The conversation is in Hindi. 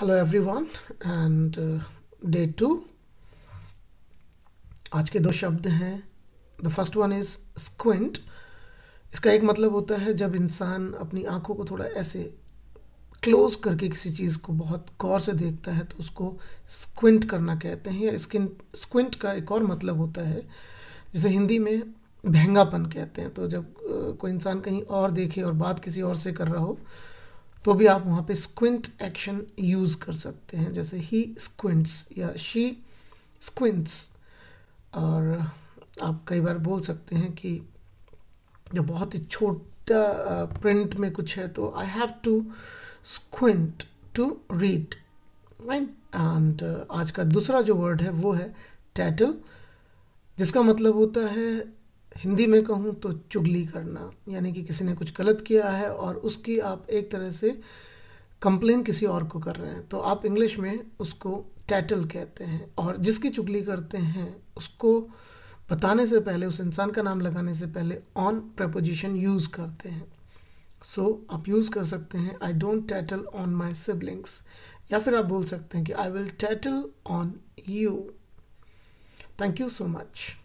hello everyone and day two आज के दो शब्द हैं the first one is squint इसका एक मतलब होता है जब इंसान अपनी आंखों को थोड़ा ऐसे क्लोज करके किसी चीज़ को बहुत गौर से देखता है तो उसको स्क्विंट करना कहते हैं या स्किन स्क्विंट का एक और मतलब होता है जिसे हिंदी में भहंगापन कहते हैं तो जब कोई इंसान कहीं और देखे और बात किसी और से कर रहा हो तो भी आप वहाँ पे स्क्विंट एक्शन यूज़ कर सकते हैं जैसे ही स्क्विंट्स या शी स्क्विंट्स और आप कई बार बोल सकते हैं कि जब बहुत ही छोटा प्रिंट में कुछ है तो I have to squint to read right and आज का दूसरा जो वर्ड है वो है टैटल जिसका मतलब होता है हिंदी में कहूँ तो चुगली करना यानी कि किसी ने कुछ गलत किया है और उसकी आप एक तरह से कंप्लेन किसी और को कर रहे हैं तो आप इंग्लिश में उसको टैटल कहते हैं और जिसकी चुगली करते हैं उसको बताने से पहले उस इंसान का नाम लगाने से पहले ऑन प्रपोजिशन यूज़ करते हैं सो so, आप यूज़ कर सकते हैं I don't tattle on my siblings या फिर आप बोल सकते हैं कि I will tattle on you thank you so much